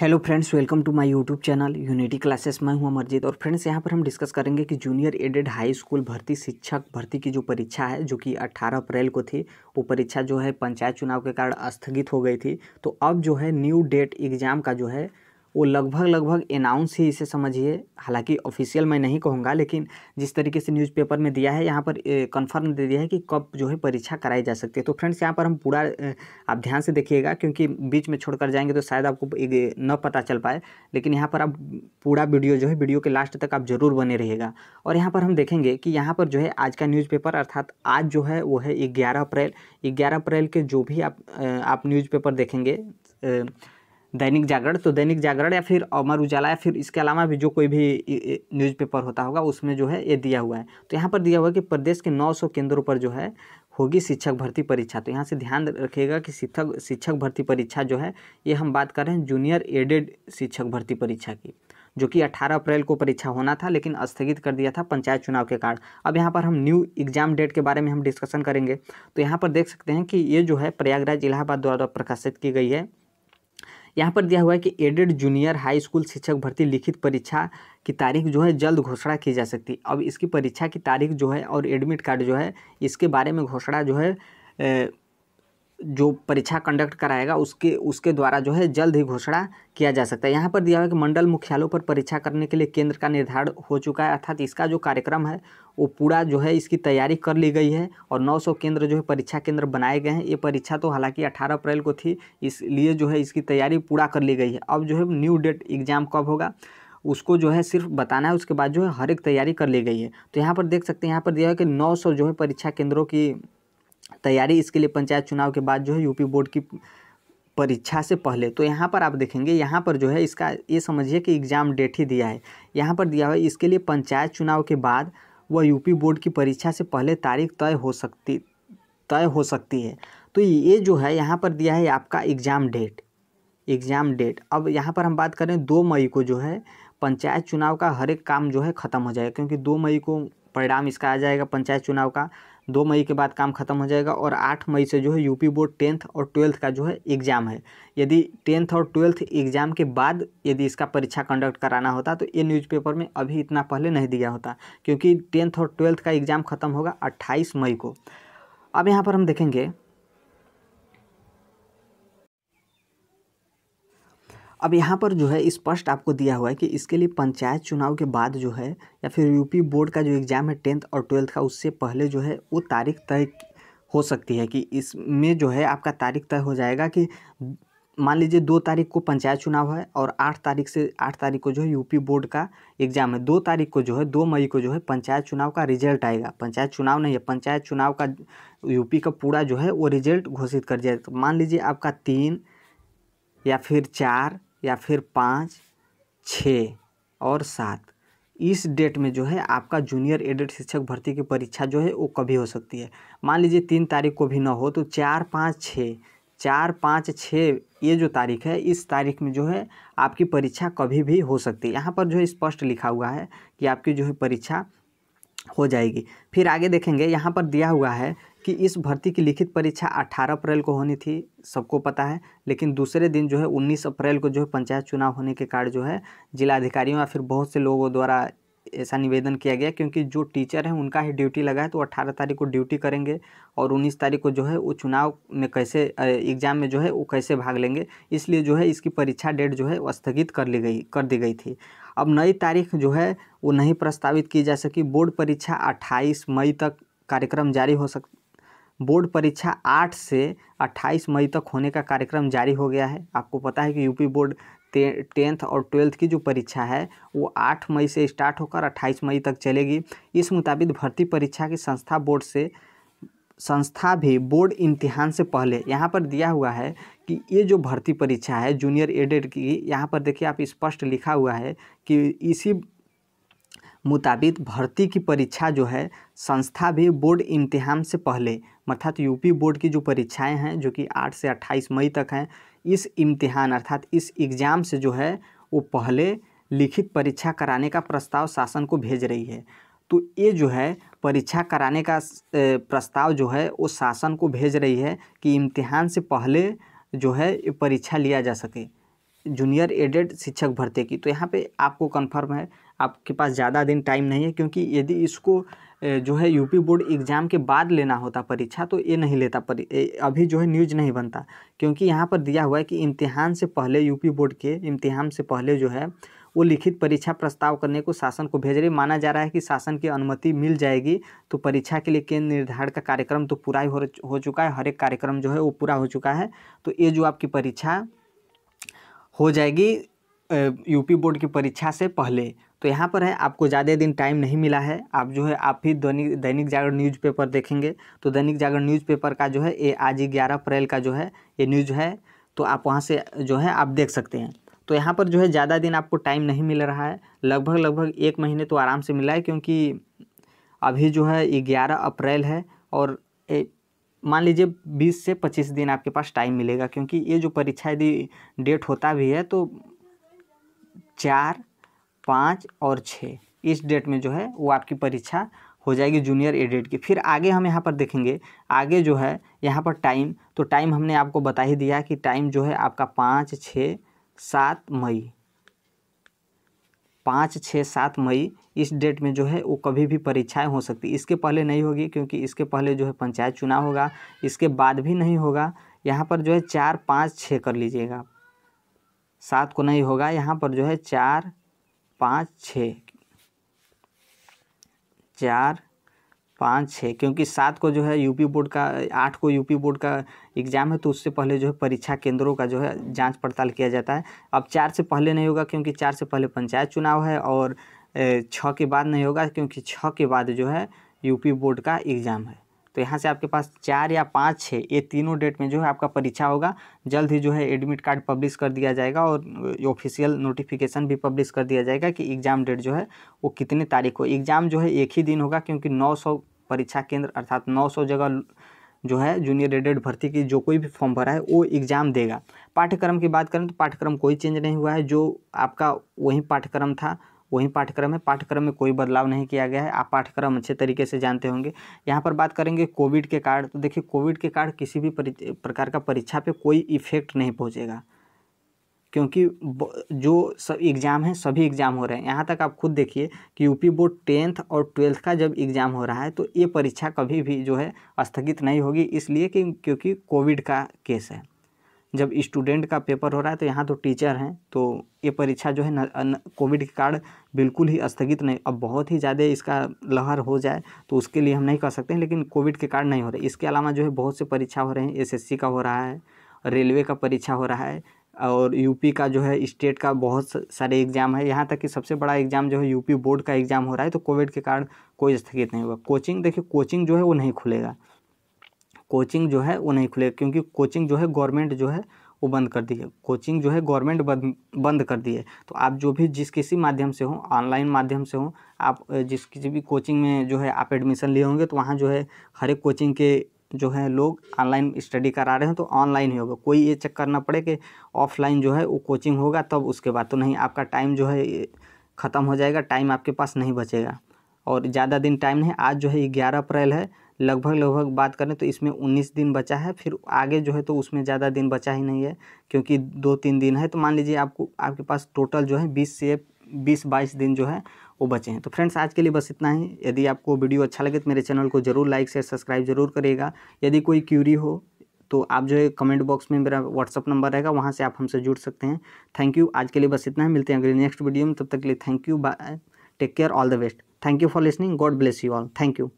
hello friends welcome to my YouTube channel unity classes मैं हूं अमरजीत और फ्रेंड्स यहां पर हम डिस्कस करेंगे कि जूनियर एडेड हाई स्कूल भर्ती शिक्षक भर्ती की जो परीक्षा है जो कि 18 अप्रैल को थी वो परीक्षा जो है पंचायत चुनाव के कारण स्थगित हो गई थी तो अब जो है न्यू डेट एग्ज़ाम का जो है वो लगभग लगभग अनाउंस ही इसे समझिए हालांकि ऑफिशियल मैं नहीं कहूँगा लेकिन जिस तरीके से न्यूज़पेपर में दिया है यहाँ पर कंफर्म दे दिया है कि कब जो है परीक्षा कराई जा सकती है तो फ्रेंड्स यहाँ पर हम पूरा आप ध्यान से देखिएगा क्योंकि बीच में छोड़कर जाएंगे तो शायद आपको न पता चल पाए लेकिन यहाँ पर आप पूरा वीडियो जो है वीडियो के लास्ट तक आप जरूर बने रहेगा और यहाँ पर हम देखेंगे कि यहाँ पर जो है आज का न्यूज़पेपर अर्थात आज जो है वो है ग्यारह अप्रैल ग्यारह अप्रैल के जो भी आप न्यूज़पेपर देखेंगे दैनिक जागरण तो दैनिक जागरण या फिर अमर उजाला या फिर इसके अलावा भी जो कोई भी न्यूज़पेपर होता होगा उसमें जो है ये दिया हुआ है तो यहाँ पर दिया हुआ है कि प्रदेश के 900 केंद्रों पर जो है होगी शिक्षक भर्ती परीक्षा तो यहाँ से ध्यान रखिएगा कि शिक्षक शिक्षक भर्ती परीक्षा जो है ये हम बात कर रहे हैं जूनियर एडेड शिक्षक भर्ती परीक्षा की जो कि 18 अप्रैल को परीक्षा होना था लेकिन स्थगित कर दिया था पंचायत चुनाव के कारण अब यहाँ पर हम न्यू एग्जाम डेट के बारे में हम डिस्कशन करेंगे तो यहाँ पर देख सकते हैं कि ये जो है प्रयागराज इलाहाबाद द्वारा प्रकाशित की गई है यहाँ पर दिया हुआ है कि एडेड जूनियर हाई स्कूल शिक्षक भर्ती लिखित परीक्षा की तारीख जो है जल्द घोषणा की जा सकती है अब इसकी परीक्षा की तारीख जो है और एडमिट कार्ड जो है इसके बारे में घोषणा जो है जो परीक्षा कंडक्ट कराएगा उसके उसके द्वारा जो है जल्द ही घोषणा किया जा सकता है यहाँ पर दिया हुआ है कि मंडल मुख्यालयों पर परीक्षा करने के लिए केंद्र का निर्धारण हो चुका है अर्थात इसका जो कार्यक्रम है वो पूरा जो है इसकी तैयारी कर ली गई है और 900 केंद्र जो है परीक्षा केंद्र बनाए गए हैं ये परीक्षा तो हालांकि 18 अप्रैल को थी इसलिए जो है इसकी तैयारी पूरा कर ली गई है अब जो है न्यू डेट एग्ज़ाम कब होगा उसको जो है सिर्फ बताना है उसके बाद जो है हर एक तैयारी कर ली गई है तो यहाँ पर देख सकते हैं यहाँ पर दिया है कि नौ जो है परीक्षा केंद्रों की तैयारी इसके लिए पंचायत चुनाव के बाद जो है यूपी बोर्ड की परीक्षा से पहले तो यहाँ पर आप देखेंगे यहाँ पर जो है इसका ये समझिए कि एग्ज़ाम डेट ही दिया है यहाँ पर दिया हुआ है इसके लिए पंचायत चुनाव के बाद वह यूपी बोर्ड की परीक्षा से पहले तारीख तय हो सकती तय हो सकती है तो ये जो है यहाँ पर दिया है आपका एग्ज़ाम डेट एग्ज़ाम डेट अब यहाँ पर हम बात करें दो मई को जो है पंचायत चुनाव का हर एक काम जो है ख़त्म हो जाएगा क्योंकि दो मई को परिणाम इसका आ जाएगा पंचायत चुनाव का दो मई के बाद काम खत्म हो जाएगा और आठ मई से जो है यूपी बोर्ड टेंथ और ट्वेल्थ का जो है एग्ज़ाम है यदि टेंथ और ट्वेल्थ एग्ज़ाम के बाद यदि इसका परीक्षा कंडक्ट कराना होता तो ये न्यूज़पेपर में अभी इतना पहले नहीं दिया होता क्योंकि टेंथ और ट्वेल्थ का एग्ज़ाम खत्म होगा अट्ठाईस मई को अब यहाँ पर हम देखेंगे अब यहाँ पर जो है स्पष्ट आपको दिया हुआ है कि इसके लिए पंचायत चुनाव के बाद जो है या फिर यूपी बोर्ड का जो एग्ज़ाम है टेंथ और ट्वेल्थ का उससे पहले जो है वो तारीख तय हो सकती है कि इसमें जो है आपका तारीख तय हो जाएगा कि मान लीजिए दो तारीख को पंचायत चुनाव है और आठ तारीख से आठ तारीख को जो है यूपी बोर्ड का एग्ज़ाम है दो तारीख को जो है दो मई को जो है पंचायत चुनाव का रिजल्ट आएगा पंचायत चुनाव नहीं है पंचायत चुनाव का यूपी का पूरा जो है वो रिजल्ट घोषित कर दिया तो मान लीजिए आपका तीन या फिर चार या फिर पाँच छः और सात इस डेट में जो है आपका जूनियर एडेड शिक्षक भर्ती की परीक्षा जो है वो कभी हो सकती है मान लीजिए तीन तारीख को भी ना हो तो चार पाँच छः चार पाँच छः ये जो तारीख है इस तारीख में जो है आपकी परीक्षा कभी भी हो सकती है यहाँ पर जो है स्पष्ट लिखा हुआ है कि आपकी जो है परीक्षा हो जाएगी फिर आगे देखेंगे यहाँ पर दिया हुआ है कि इस भर्ती की लिखित परीक्षा 18 अप्रैल को होनी थी सबको पता है लेकिन दूसरे दिन जो है 19 अप्रैल को जो है पंचायत चुनाव होने के कारण जो है जिलाधिकारियों या फिर बहुत से लोगों द्वारा ऐसा निवेदन किया गया क्योंकि जो टीचर हैं उनका ही ड्यूटी लगा है तो 18 तारीख को ड्यूटी करेंगे और 19 तारीख को जो है वो चुनाव में कैसे एग्ज़ाम में जो है वो कैसे भाग लेंगे इसलिए जो है इसकी परीक्षा डेट जो है स्थगित कर ली गई कर दी गई थी अब नई तारीख जो है वो नहीं प्रस्तावित की जा सकी बोर्ड परीक्षा अट्ठाईस मई तक कार्यक्रम जारी हो सक बोर्ड परीक्षा आठ से अट्ठाईस मई तक होने का कार्यक्रम जारी हो गया है आपको पता है कि यूपी बोर्ड टेंथ और ट्वेल्थ की जो परीक्षा है वो आठ मई से स्टार्ट होकर अट्ठाईस मई तक चलेगी इस मुताबिक भर्ती परीक्षा की संस्था बोर्ड से संस्था भी बोर्ड इम्तिहान से पहले यहाँ पर दिया हुआ है कि ये जो भर्ती परीक्षा है जूनियर एडेड की यहाँ पर देखिए आप स्पष्ट लिखा हुआ है कि इसी मुताबिक भर्ती की परीक्षा जो है संस्था भी बोर्ड इम्तिहान से पहले अर्थात यूपी बोर्ड की जो परीक्षाएं हैं जो कि 8 से 28 मई तक हैं इस इम्तिहान अर्थात इस एग्ज़ाम से जो है वो पहले लिखित परीक्षा कराने का प्रस्ताव शासन को भेज रही है तो ये जो है परीक्षा कराने का प्रस्ताव जो है वो शासन को भेज रही है कि इम्तिहान से पहले जो है ये परीक्षा लिया जा सके जूनियर एडेड शिक्षक भर्ती की तो यहाँ पे आपको कंफर्म है आपके पास ज़्यादा दिन टाइम नहीं है क्योंकि यदि इसको जो है यूपी बोर्ड एग्ज़ाम के बाद लेना होता परीक्षा तो ये नहीं लेता परी अभी जो है न्यूज नहीं बनता क्योंकि यहाँ पर दिया हुआ है कि इम्तिहान से पहले यूपी बोर्ड के इम्तिहान से पहले जो है वो लिखित परीक्षा प्रस्ताव करने को शासन को भेज रही माना जा रहा है कि शासन की अनुमति मिल जाएगी तो परीक्षा के लिए केंद्र निर्धारण का कार्यक्रम तो पूरा ही हो चुका है हर एक कार्यक्रम जो है वो पूरा हो चुका है तो ये जो आपकी परीक्षा हो जाएगी यूपी बोर्ड की परीक्षा से पहले तो यहाँ पर है आपको ज़्यादा दिन टाइम नहीं मिला है आप जो है आप भी दैनिक दैनिक जागरण न्यूज़पेपर देखेंगे तो दैनिक जागरण न्यूज़पेपर का जो है ये आज ही ग्यारह अप्रैल का जो है ये न्यूज है तो आप वहाँ से जो है आप देख सकते हैं तो यहाँ पर जो है ज़्यादा दिन आपको टाइम नहीं मिल रहा है लगभग लगभग एक महीने तो आराम से मिला है क्योंकि अभी जो है ग्यारह अप्रैल है और मान लीजिए बीस से पच्चीस दिन आपके पास टाइम मिलेगा क्योंकि ये जो परीक्षा यदि डेट होता भी है तो चार पाँच और छः इस डेट में जो है वो आपकी परीक्षा हो जाएगी जूनियर एडेड की फिर आगे हम यहाँ पर देखेंगे आगे जो है यहाँ पर टाइम तो टाइम हमने आपको बता ही दिया कि टाइम जो है आपका पाँच छः सात मई पाँच छः सात मई इस डेट में जो है वो कभी भी परीक्षाएं हो सकती इसके पहले नहीं होगी क्योंकि इसके पहले जो है पंचायत चुनाव होगा इसके बाद भी नहीं होगा यहाँ पर जो है चार पाँच छः कर लीजिएगा सात को नहीं होगा यहाँ पर जो है चार पाँच छः चार पाँच छः क्योंकि सात को जो है यूपी बोर्ड का आठ को यूपी बोर्ड का एग्ज़ाम है तो उससे पहले जो है परीक्षा केंद्रों का जो है जांच पड़ताल किया जाता है अब चार से पहले नहीं होगा क्योंकि चार से पहले पंचायत चुनाव है और छः के बाद नहीं होगा क्योंकि छः के बाद जो है यूपी बोर्ड का एग्ज़ाम है तो यहाँ से आपके पास चार या पाँच छः ये तीनों डेट में जो है आपका परीक्षा होगा जल्द ही जो है एडमिट कार्ड पब्लिश कर दिया जाएगा और ऑफिशियल नोटिफिकेशन भी पब्लिश कर दिया जाएगा कि एग्ज़ाम डेट जो है वो कितने तारीख को एग्ज़ाम जो है एक ही दिन होगा क्योंकि नौ परीक्षा केंद्र अर्थात नौ जगह जो है जूनियर एडेड भर्ती की जो कोई भी फॉर्म भरा है वो एग्ज़ाम देगा पाठ्यक्रम की बात करें तो पाठ्यक्रम कोई चेंज नहीं हुआ है जो आपका वही पाठ्यक्रम था वही पाठ्यक्रम है पाठ्यक्रम में कोई बदलाव नहीं किया गया है आप पाठ्यक्रम अच्छे तरीके से जानते होंगे यहाँ पर बात करेंगे कोविड के कारण तो देखिए कोविड के कारण किसी भी प्रकार का परीक्षा पर कोई इफेक्ट नहीं पहुँचेगा क्योंकि जो सब एग्ज़ाम हैं सभी एग्ज़ाम हो रहे हैं यहाँ तक आप खुद देखिए कि यूपी बोर्ड टेंथ और ट्वेल्थ का जब एग्ज़ाम हो रहा है तो ये परीक्षा कभी भी जो है स्थगित नहीं होगी इसलिए कि क्योंकि कोविड का केस है जब स्टूडेंट का पेपर हो रहा है तो यहाँ तो टीचर हैं तो ये परीक्षा जो है न कोविड के कारण बिल्कुल ही स्थगित नहीं अब बहुत ही ज़्यादा इसका लहर हो जाए तो उसके लिए हम नहीं कर सकते हैं लेकिन कोविड के कारण नहीं हो रहे इसके अलावा जो है बहुत से परीक्षा हो रहे हैं एस का हो रहा है रेलवे का परीक्षा हो रहा है और यूपी का जो है स्टेट का बहुत सारे एग्ज़ाम है यहाँ तक कि सबसे बड़ा एग्ज़ाम जो है यूपी बोर्ड का एग्ज़ाम हो रहा है तो कोविड के कारण कोई स्थगित नहीं हुआ कोचिंग देखिए कोचिंग जो है वो नहीं खुलेगा कोचिंग जो है वो नहीं खुलेगा क्योंकि कोचिंग जो है गवर्नमेंट जो है वो बंद कर दी है कोचिंग जो है गवर्नमेंट बंद बंद कर दी है तो आप जो भी जिस किसी माध्यम से हो ऑनलाइन माध्यम से हो आप जिस किसी भी कोचिंग में जो है आप एडमिशन लिए होंगे तो वहाँ जो है हर एक कोचिंग के जो है लोग ऑनलाइन स्टडी करा रहे हैं तो ऑनलाइन ही होगा कोई ये चेक करना पड़े कि ऑफलाइन जो है वो कोचिंग होगा तब उसके बाद तो नहीं आपका टाइम जो है ख़त्म हो जाएगा टाइम आपके पास नहीं बचेगा और ज़्यादा दिन टाइम नहीं आज जो है ग्यारह अप्रैल है लगभग लगभग बात करें तो इसमें उन्नीस दिन बचा है फिर आगे जो है तो उसमें ज़्यादा दिन बचा ही नहीं है क्योंकि दो तीन दिन है तो मान लीजिए आपको आपके पास टोटल जो है बीस से बीस बाईस दिन जो है वो बचे हैं तो फ्रेंड्स आज के लिए बस इतना ही यदि आपको वीडियो अच्छा लगे तो मेरे चैनल को जरूर लाइक शेयर सब्सक्राइब जरूर करिएगा यदि कोई क्यूरी हो तो आप जो है कमेंट बॉक्स में मेरा व्हाट्सअप नंबर रहेगा वहाँ से आप हमसे जुड़ सकते हैं थैंक यू आज के लिए बस इतना ही मिलते हैं अगले नेक्स्ट वीडियो में तब तक के लिए thank you bye take care all the best thank you for listening God bless you all thank you